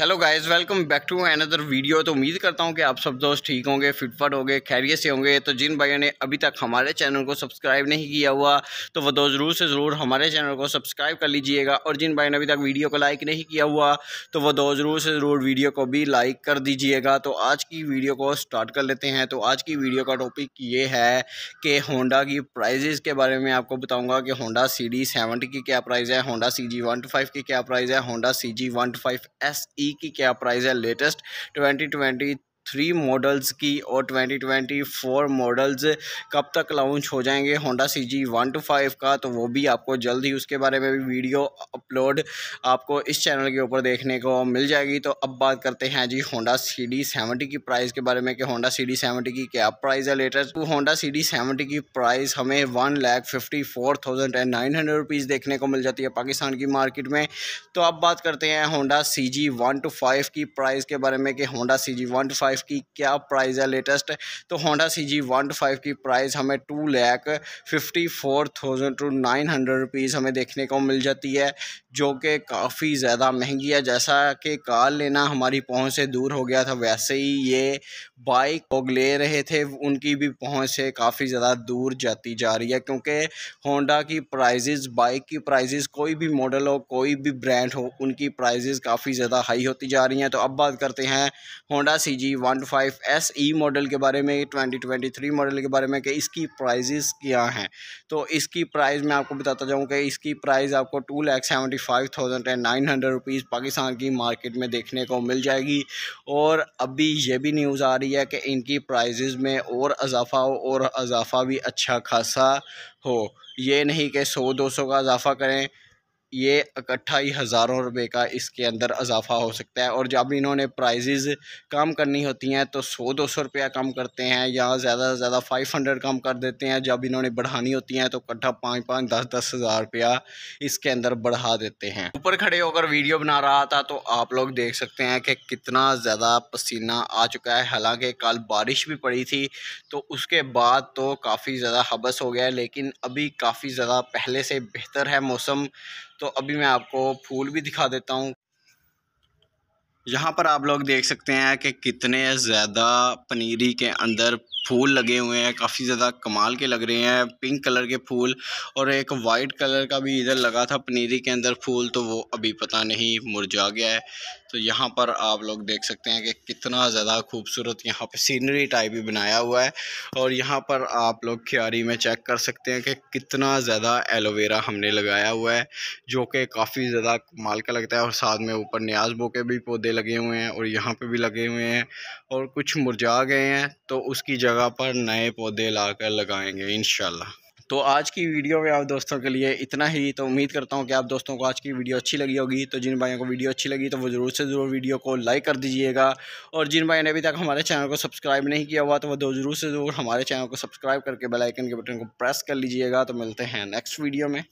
hello guys welcome back to another video तो उम्मीद करता हूँ कि आप सब दोस्त ठीक होंगे फिटफट होंगे खैरियत से होंगे तो जिन भाइयों ने अभी तक हमारे चैनल को सब्सक्राइब नहीं किया हुआ तो वो दोस्त ज़रूर से ज़रूर हमारे चैनल को सब्सक्राइब कर लीजिएगा और जिन भाइयों ने अभी तक वीडियो को लाइक नहीं किया हुआ तो वो दोस्त ज़रूर से ज़रूर वीडियो को भी लाइक कर दीजिएगा तो आज की वीडियो को स्टार्ट कर लेते हैं तो आज की वीडियो का टॉपिक ये है कि होंडा की प्राइजेज़ के बारे में आपको बताऊँगा कि होंडा सी डी की क्या प्राइज़ है होंडा सी जी की क्या प्राइज़ है Honda C G S E की क्या प्राइस है latest twenty twenty three models की और ट्वेंटी ट्वेंटी फोर मॉडल्स कब तक लॉन्च हो जाएंगे Honda C G one two five का तो वो भी आपको जल्द ही उसके बारे में भी वीडियो अपलोड आपको इस चैनल के ऊपर देखने को मिल जाएगी तो अब बात करते हैं जी होंडा सी डी सेवेंटी की प्राइस के बारे में कि होंडा सी डी सेवेंटी की क्या प्राइस है लेटेस्ट तो होंडा सी डी सेवेंटी की प्राइस हमें one lakh fifty four thousand and nine hundred rupees देखने को मिल जाती है पाकिस्तान की मार्केट में तो अब बात करते हैं Honda C G one two five की प्राइस के बारे में कि Honda C G one two five five की क्या प्राइस है लेटेस्ट तो Honda C G one five की प्राइस हमें two lakh fifty four thousand two nine hundred rupees हमें देखने को मिल जाती है जो कि काफ़ी ज़्यादा महंगी है जैसा कि कार लेना हमारी पहुंच से दूर हो गया था वैसे ही ये बाइक लोग ले रहे थे उनकी भी पहुंच से काफ़ी ज़्यादा दूर जाती जा रही है क्योंकि होंडा की प्राइजेज़ बाइक की प्राइजेज़ कोई भी मॉडल हो कोई भी ब्रांड हो उनकी प्राइजेज़ काफ़ी ज़्यादा हाई होती जा रही हैं तो अब बात करते हैं Honda C G one five S E model के बारे में ट्वेंटी ट्वेंटी थ्री मॉडल के बारे में कि इसकी प्राइजेस क्या हैं तो इसकी प्राइस मैं आपको बताता जाऊँ कि इसकी प्राइस आपको two lakh seventy five thousand and nine hundred rupees Pakistan की मार्केट में देखने को मिल जाएगी और अभी ये भी न्यूज़ आ रही है कि इनकी प्राइजेज़ में और अजाफ़ा हो और अजाफा भी अच्छा खासा हो ये नहीं कि सौ दो सौ का इजाफ़ा करें ये इकट्ठा ही हज़ारों रुपए का इसके अंदर इजाफा हो सकता है और जब इन्होंने प्राइजेज़ कम करनी होती हैं तो सौ दो सौ रुपया कम करते हैं या ज़्यादा से ज़्यादा फाइव हंड्रेड कम कर देते हैं जब इन्होंने बढ़ानी होती हैं तो इकट्ठा पाँच पाँच दस दस हज़ार रुपया इसके अंदर बढ़ा देते हैं ऊपर खड़े होकर वीडियो बना रहा था तो आप लोग देख सकते हैं कि कितना ज़्यादा पसीना आ चुका है हालाँकि कल बारिश भी पड़ी थी तो उसके बाद तो काफ़ी ज़्यादा हबस हो गया लेकिन अभी काफ़ी ज़्यादा पहले से बेहतर है मौसम तो अभी मैं आपको फूल भी दिखा देता हूँ यहाँ पर आप लोग देख सकते हैं कि कितने ज़्यादा पनीरी के अंदर फूल लगे हुए हैं काफ़ी ज़्यादा कमाल के लग रहे हैं पिंक कलर के फूल और एक वाइट कलर का भी इधर लगा था पनीरी के अंदर फूल तो वो अभी पता नहीं मुरझा गया है तो यहाँ पर आप लोग देख सकते हैं कि कितना ज़्यादा खूबसूरत यहाँ पर सीनरी टाइप भी बनाया हुआ है और यहाँ पर आप लोग क्यारी में चेक कर सकते हैं कि कितना ज़्यादा एलोवेरा हमने लगाया हुआ है जो कि काफ़ी ज़्यादा माल का लगता है और साथ में ऊपर न्याज बो के भी पौधे लगे हुए हैं और यहाँ पर भी लगे हुए हैं और कुछ मुरझा गए हैं तो उसकी जगह पर नए पौधे ला लगाएंगे इन तो आज की वीडियो में आप दोस्तों के लिए इतना ही तो उम्मीद करता हूँ कि आप दोस्तों को आज की वीडियो अच्छी लगी होगी तो जिन भाइयों को वीडियो अच्छी लगी तो वो ज़रूर से ज़रूर वीडियो को लाइक कर दीजिएगा और जिन भाई ने अभी तक हमारे चैनल को सब्सक्राइब नहीं किया हुआ तो वो ज़रूर से ज़रूर हमारे चैनल को सब्सक्राइब करके बेलाइकन के बटन को प्रेस कर लीजिएगा तो मिलते हैं नेक्स्ट वीडियो में